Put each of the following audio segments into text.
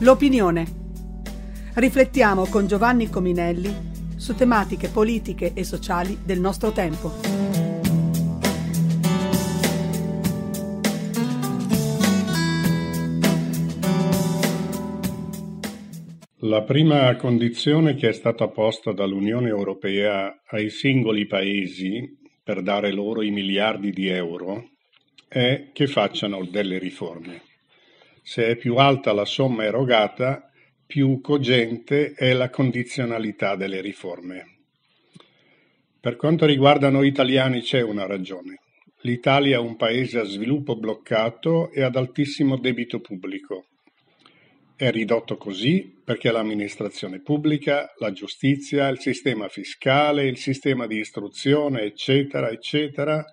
L'opinione. Riflettiamo con Giovanni Cominelli su tematiche politiche e sociali del nostro tempo. La prima condizione che è stata posta dall'Unione Europea ai singoli Paesi per dare loro i miliardi di euro è che facciano delle riforme. Se è più alta la somma erogata, più cogente è la condizionalità delle riforme. Per quanto riguarda noi italiani c'è una ragione. L'Italia è un paese a sviluppo bloccato e ad altissimo debito pubblico. È ridotto così perché l'amministrazione pubblica, la giustizia, il sistema fiscale, il sistema di istruzione, eccetera, eccetera,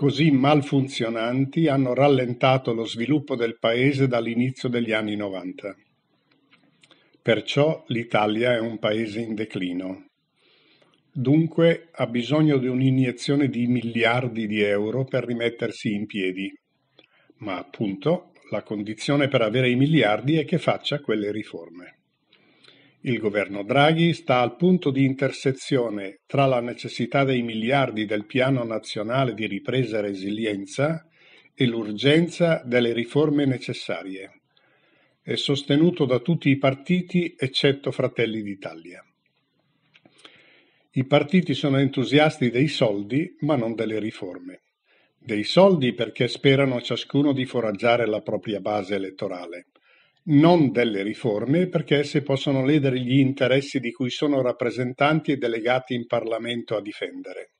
così malfunzionanti hanno rallentato lo sviluppo del paese dall'inizio degli anni 90. Perciò l'Italia è un paese in declino. Dunque ha bisogno di un'iniezione di miliardi di euro per rimettersi in piedi. Ma appunto la condizione per avere i miliardi è che faccia quelle riforme. Il governo Draghi sta al punto di intersezione tra la necessità dei miliardi del Piano nazionale di ripresa e resilienza e l'urgenza delle riforme necessarie. È sostenuto da tutti i partiti eccetto Fratelli d'Italia. I partiti sono entusiasti dei soldi, ma non delle riforme. Dei soldi perché sperano ciascuno di foraggiare la propria base elettorale non delle riforme perché esse possono ledere gli interessi di cui sono rappresentanti e delegati in Parlamento a difendere.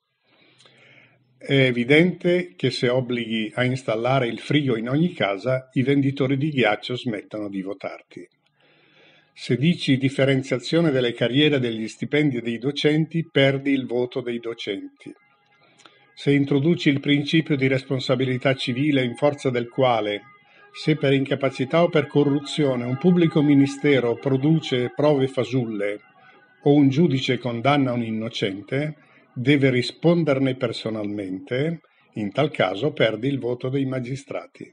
È evidente che se obblighi a installare il frigo in ogni casa, i venditori di ghiaccio smettono di votarti. Se dici differenziazione delle carriere degli stipendi dei docenti, perdi il voto dei docenti. Se introduci il principio di responsabilità civile in forza del quale se per incapacità o per corruzione un pubblico ministero produce prove fasulle o un giudice condanna un innocente, deve risponderne personalmente, in tal caso perdi il voto dei magistrati.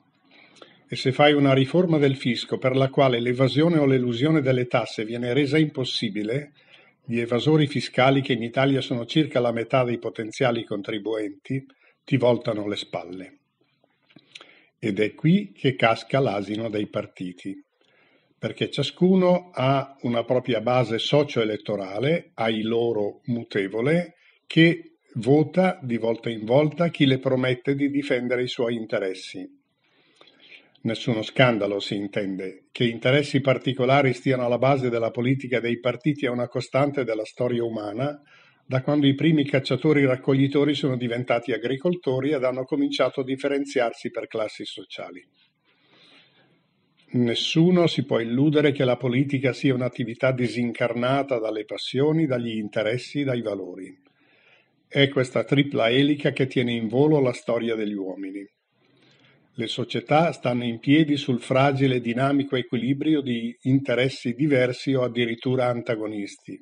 E se fai una riforma del fisco per la quale l'evasione o l'elusione delle tasse viene resa impossibile, gli evasori fiscali, che in Italia sono circa la metà dei potenziali contribuenti, ti voltano le spalle. Ed è qui che casca l'asino dei partiti, perché ciascuno ha una propria base socio-elettorale, ai loro mutevole, che vota di volta in volta chi le promette di difendere i suoi interessi. Nessuno scandalo si intende. Che interessi particolari stiano alla base della politica dei partiti è una costante della storia umana, da quando i primi cacciatori-raccoglitori sono diventati agricoltori ed hanno cominciato a differenziarsi per classi sociali. Nessuno si può illudere che la politica sia un'attività disincarnata dalle passioni, dagli interessi, dai valori. È questa tripla elica che tiene in volo la storia degli uomini. Le società stanno in piedi sul fragile e dinamico equilibrio di interessi diversi o addirittura antagonisti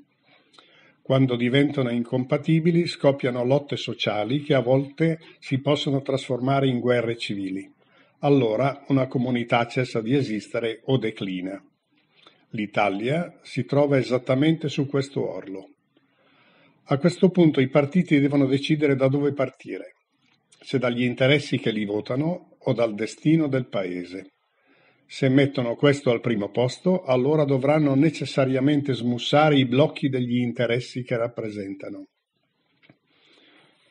quando diventano incompatibili scoppiano lotte sociali che a volte si possono trasformare in guerre civili. Allora una comunità cessa di esistere o declina. L'Italia si trova esattamente su questo orlo. A questo punto i partiti devono decidere da dove partire, se dagli interessi che li votano o dal destino del Paese. Se mettono questo al primo posto, allora dovranno necessariamente smussare i blocchi degli interessi che rappresentano.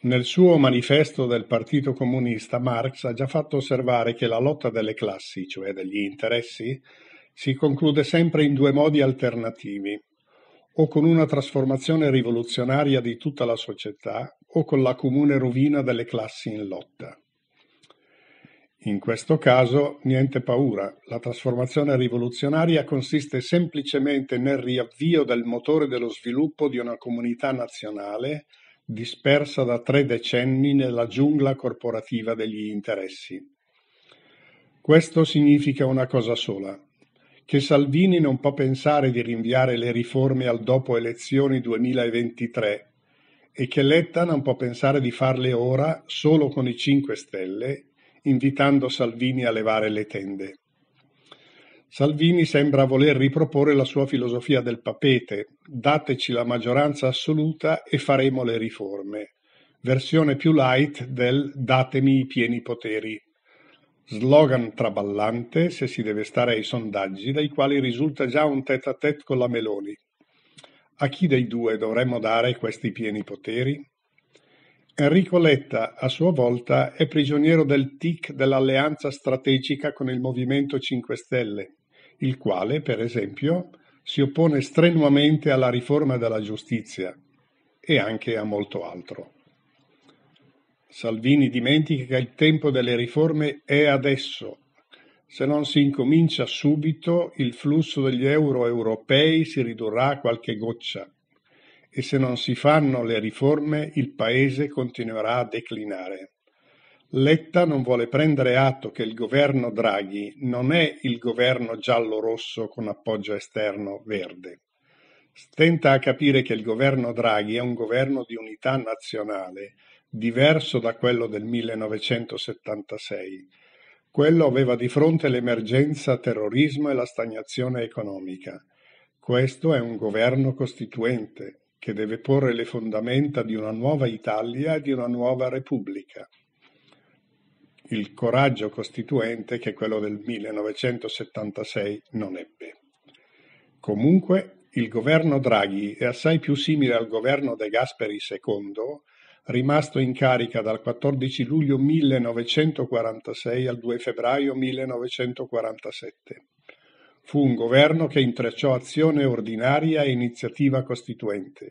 Nel suo manifesto del Partito Comunista Marx ha già fatto osservare che la lotta delle classi, cioè degli interessi, si conclude sempre in due modi alternativi, o con una trasformazione rivoluzionaria di tutta la società o con la comune rovina delle classi in lotta. In questo caso niente paura, la trasformazione rivoluzionaria consiste semplicemente nel riavvio del motore dello sviluppo di una comunità nazionale dispersa da tre decenni nella giungla corporativa degli interessi. Questo significa una cosa sola, che Salvini non può pensare di rinviare le riforme al dopo elezioni 2023 e che Letta non può pensare di farle ora solo con i 5 Stelle invitando Salvini a levare le tende. Salvini sembra voler riproporre la sua filosofia del papete, dateci la maggioranza assoluta e faremo le riforme, versione più light del datemi i pieni poteri. Slogan traballante se si deve stare ai sondaggi, dai quali risulta già un tête-à-tête con la Meloni. A chi dei due dovremmo dare questi pieni poteri? Enrico Letta, a sua volta, è prigioniero del tic dell'alleanza strategica con il Movimento 5 Stelle, il quale, per esempio, si oppone strenuamente alla riforma della giustizia e anche a molto altro. Salvini dimentica che il tempo delle riforme è adesso. Se non si incomincia subito, il flusso degli euro europei si ridurrà a qualche goccia e se non si fanno le riforme il Paese continuerà a declinare. Letta non vuole prendere atto che il governo Draghi non è il governo giallo-rosso con appoggio esterno verde. Stenta a capire che il governo Draghi è un governo di unità nazionale, diverso da quello del 1976. Quello aveva di fronte l'emergenza terrorismo e la stagnazione economica. Questo è un governo costituente, che deve porre le fondamenta di una nuova Italia e di una nuova Repubblica. Il coraggio costituente che quello del 1976 non ebbe. Comunque, il governo Draghi è assai più simile al governo De Gasperi II, rimasto in carica dal 14 luglio 1946 al 2 febbraio 1947. Fu un governo che intrecciò azione ordinaria e iniziativa costituente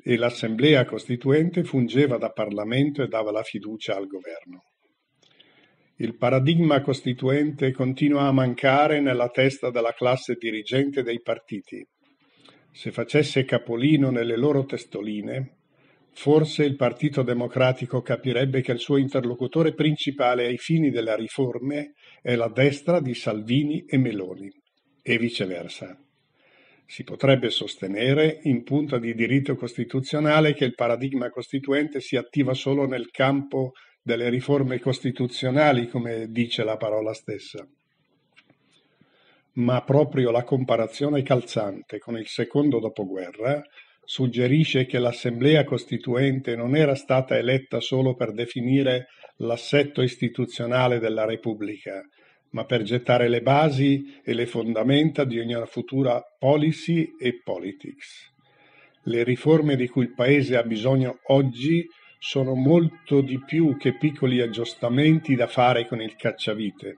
e l'Assemblea Costituente fungeva da Parlamento e dava la fiducia al governo. Il paradigma costituente continua a mancare nella testa della classe dirigente dei partiti. Se facesse capolino nelle loro testoline, Forse il Partito Democratico capirebbe che il suo interlocutore principale ai fini delle riforme è la destra di Salvini e Meloni, e viceversa. Si potrebbe sostenere, in punta di diritto costituzionale, che il paradigma costituente si attiva solo nel campo delle riforme costituzionali, come dice la parola stessa. Ma proprio la comparazione calzante con il secondo dopoguerra suggerisce che l'Assemblea costituente non era stata eletta solo per definire l'assetto istituzionale della Repubblica, ma per gettare le basi e le fondamenta di una futura policy e politics. Le riforme di cui il Paese ha bisogno oggi sono molto di più che piccoli aggiustamenti da fare con il cacciavite.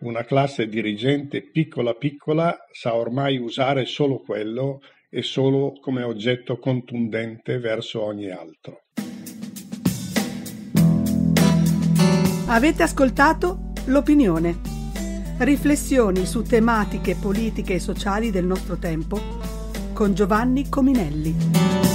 Una classe dirigente piccola piccola sa ormai usare solo quello e solo come oggetto contundente verso ogni altro. Avete ascoltato l'opinione. Riflessioni su tematiche politiche e sociali del nostro tempo con Giovanni Cominelli.